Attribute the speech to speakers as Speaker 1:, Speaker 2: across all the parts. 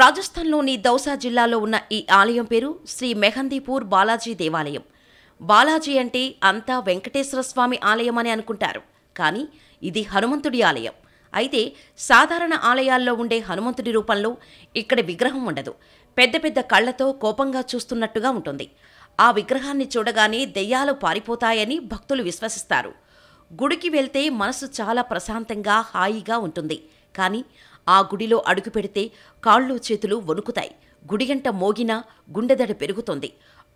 Speaker 1: రాజస్థాన్లోని దౌసా జిల్లాలో ఉన్న ఈ ఆలయం పేరు శ్రీ మెహందీపూర్ బాలాజీ దేవాలయం బాలాజీ అంటే అంతా వెంకటేశ్వర స్వామి ఆలయం అని అనుకుంటారు కానీ ఇది హనుమంతుడి ఆలయం అయితే సాధారణ ఆలయాల్లో ఉండే హనుమంతుడి రూపంలో ఇక్కడ విగ్రహం ఉండదు పెద్ద పెద్ద కళ్లతో కోపంగా చూస్తున్నట్టుగా ఉంటుంది ఆ విగ్రహాన్ని చూడగానే దెయ్యాలు పారిపోతాయని భక్తులు విశ్వసిస్తారు గుడికి వెళ్తే మనసు చాలా ప్రశాంతంగా హాయిగా ఉంటుంది కానీ ఆ గుడిలో అడుగు పెడితే కాళ్ళు చేతులు వణుకుతాయి గుడిగంట మోగినా గుండెదడ పెరుగుతుంది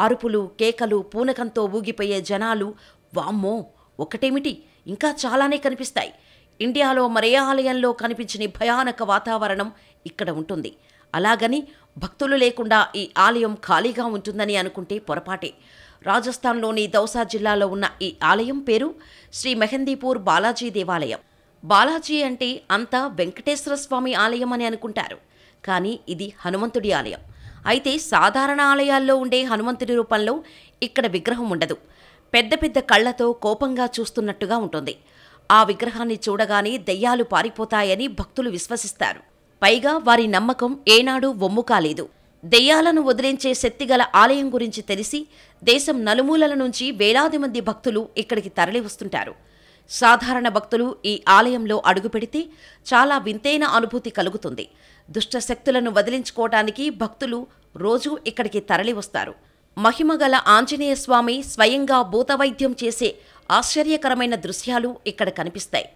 Speaker 1: అరుపులు కేకలు పూనకంతో ఊగిపోయే జనాలు వామ్మో ఒకటేమిటి ఇంకా చాలానే కనిపిస్తాయి ఇండియాలో మరే ఆలయంలో కనిపించని భయానక వాతావరణం ఇక్కడ ఉంటుంది అలాగని భక్తులు లేకుండా ఈ ఆలయం ఖాళీగా ఉంటుందని అనుకుంటే పొరపాటే రాజస్థాన్లోని దౌసా జిల్లాలో ఉన్న ఈ ఆలయం పేరు శ్రీ మెహందీపూర్ బాలాజీ దేవాలయం బాలాజీ అంటే అంతా వెంకటేశ్వర స్వామి ఆలయం అని అనుకుంటారు కానీ ఇది హనుమంతుడి ఆలయం అయితే సాధారణ ఆలయాల్లో ఉండే హనుమంతుడి రూపంలో ఇక్కడ విగ్రహం ఉండదు పెద్ద పెద్ద కళ్ళతో కోపంగా చూస్తున్నట్టుగా ఉంటుంది ఆ విగ్రహాన్ని చూడగానే దయ్యాలు పారిపోతాయని భక్తులు విశ్వసిస్తారు పైగా వారి నమ్మకం ఏనాడు వొమ్ము కాలేదు దెయ్యాలను వదిలించే శక్తిగల ఆలయం గురించి తెలిసి దేశం నలుమూలల నుంచి వేలాది మంది భక్తులు ఇక్కడికి తరలివస్తుంటారు సాధారణ భక్తులు ఈ ఆలయంలో అడుగుపెడితే చాలా వింతైన అనుభూతి కలుగుతుంది దుష్టశక్తులను వదిలించుకోవటానికి భక్తులు రోజూ ఇక్కడికి తరలివస్తారు మహిమగల ఆంజనేయ స్వామి స్వయంగా భూతవైద్యం చేసే ఆశ్చర్యకరమైన దృశ్యాలు ఇక్కడ కనిపిస్తాయి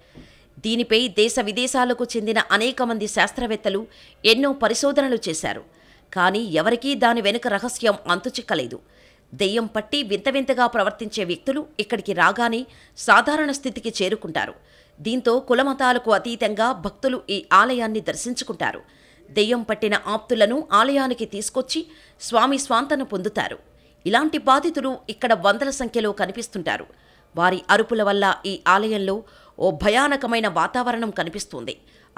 Speaker 1: దీనిపై దేశ విదేశాలకు చెందిన అనేక మంది శాస్త్రవేత్తలు ఎన్నో పరిశోధనలు చేశారు కానీ ఎవరికీ దాని వెనుక రహస్యం అంతుచిక్కలేదు దెయ్యం పట్టి వింత వింతగా ప్రవర్తించే వ్యక్తులు ఇక్కడికి రాగానే సాధారణ స్థితికి చేరుకుంటారు దీంతో కులమతాలకు అతీతంగా భక్తులు ఈ ఆలయాన్ని దర్శించుకుంటారు దెయ్యం పట్టిన ఆప్తులను ఆలయానికి తీసుకొచ్చి స్వామి స్వాంతను పొందుతారు ఇలాంటి బాధితులు ఇక్కడ వందల సంఖ్యలో కనిపిస్తుంటారు వారి అరుపుల వల్ల ఈ ఆలయంలో ఓ భయానకమైన వాతావరణం కనిపిస్తుంది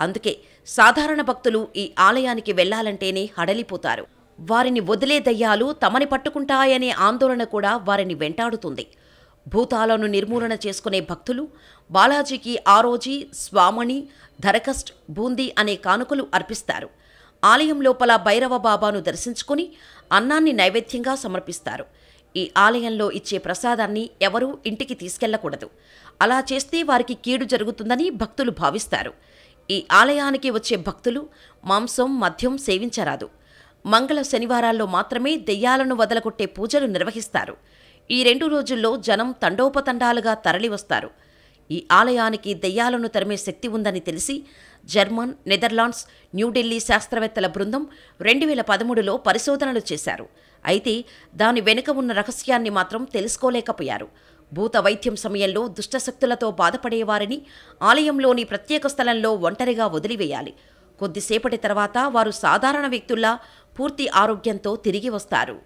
Speaker 1: అందుకే సాధారణ భక్తులు ఈ ఆలయానికి వెళ్లాలంటేనే హడలిపోతారు వారిని వదిలే దయ్యాలు తమని పట్టుకుంటాయనే ఆందోళన కూడా వారిని వెంటాడుతుంది భూతాలను నిర్మూలన చేసుకునే భక్తులు బాలాజీకి ఆరోజీ స్వామణి ధరకస్ట్ బూందీ అనే కానుకలు అర్పిస్తారు ఆలయం లోపల భైరవ బాబాను దర్శించుకుని అన్నాన్ని నైవేద్యంగా సమర్పిస్తారు ఈ ఆలయంలో ఇచ్చే ప్రసాదాన్ని ఎవరూ ఇంటికి తీసుకెళ్లకూడదు అలా చేస్తే వారికి కీడు జరుగుతుందని భక్తులు భావిస్తారు ఈ ఆలయానికి వచ్చే భక్తులు మాంసం మద్యం సేవించరాదు మంగళ శనివారాల్లో మాత్రమే దెయ్యాలను వదలగొట్టే పూజలు నిర్వహిస్తారు ఈ రెండు రోజుల్లో జనం తండోపతండాలుగా తరలివస్తారు ఈ ఆలయానికి దెయ్యాలను తరిమే శక్తి ఉందని తెలిసి జర్మన్ నెదర్లాండ్స్ న్యూఢిల్లీ శాస్త్రవేత్తల బృందం రెండు వేల పదమూడులో పరిశోధనలు చేశారు అయితే దాని వెనుక ఉన్న రహస్యాన్ని మాత్రం తెలుసుకోలేకపోయారు భూత వైద్యం సమయంలో దుష్టశక్తులతో బాధపడేవారిని ఆలయంలోని ప్రత్యేక స్థలంలో ఒంటరిగా వదిలివేయాలి కొద్దిసేపటి తర్వాత వారు సాధారణ వ్యక్తుల్లా పూర్తి ఆరోగ్యంతో తిరిగి వస్తారు